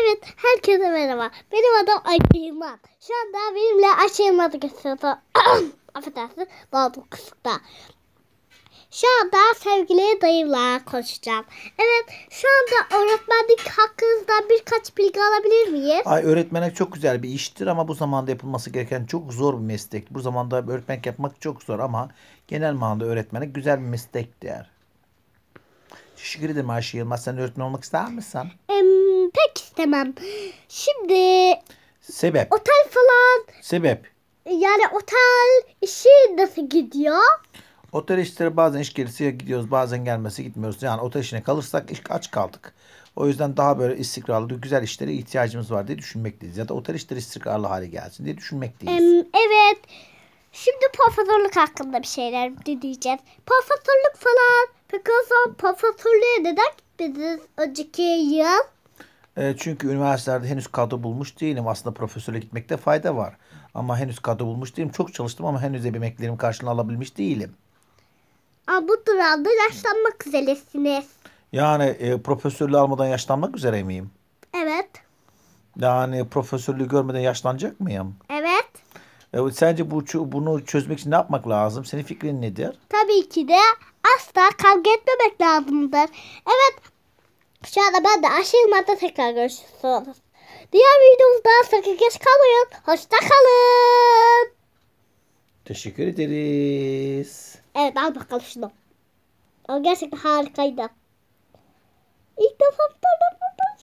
Evet, herkese merhaba. Benim adım Ayşe Yılmaz. Şu anda benimle Ayşe Yılmaz'ı gösteriyordu. Affedersin, boğazım kısıkta. Şu anda sevgili dayımla konuşacağım. Evet, şu anda öğretmenlik hakkınızda birkaç bilgi alabilir miyiz? Ay öğretmenlik çok güzel bir iştir ama bu zamanda yapılması gereken çok zor bir meslek. Bu zamanda öğretmenlik yapmak çok zor ama genel manada öğretmenlik güzel bir meslek değer. Teşekkür ederim Ayşe Yılmaz. Sen öğretmen olmak ister misin? istemem. Şimdi sebep. Otel falan. Sebep. Yani otel işi nasıl gidiyor? Otel işleri bazen iş gerisi gidiyoruz bazen gelmesi gitmiyoruz. Yani otel işine kalırsak iş aç kaldık. O yüzden daha böyle istikrarlı güzel işlere ihtiyacımız var diye düşünmekteyiz. Ya da otel işleri istikrarlı hale gelsin diye düşünmekteyiz. Em, evet. Şimdi profesörlük hakkında bir şeyler diyeceğiz. Profesörlük falan. Peki o zaman profesörlüğe neden gitmediniz önceki yıl? E, çünkü üniversitelerde henüz kadro bulmuş değilim. Aslında profesöre gitmekte fayda var. Ama henüz kadro bulmuş değilim. Çok çalıştım ama henüz emeklerim karşılığını alabilmiş değilim. Aa, bu duralda yaşlanmak üzeresiniz. Yani e, profesörlüğü almadan yaşlanmak üzere miyim? Evet. Yani profesörlüğü görmeden yaşlanacak mıyım? Evet. Evet. sence bu bunu çözmek için ne yapmak lazım? Senin fikrin nedir? Tabii ki de asla kavga etmemek lazımdır. Evet Aşağıda ben de aşırı tekrar görüşürüz. Diğer videomuzda sakın geç kalmayın. Hoşça kalın. Teşekkür ederiz. Evet al bakalım şunu. O gerçekten harikaydı. İlk defa bir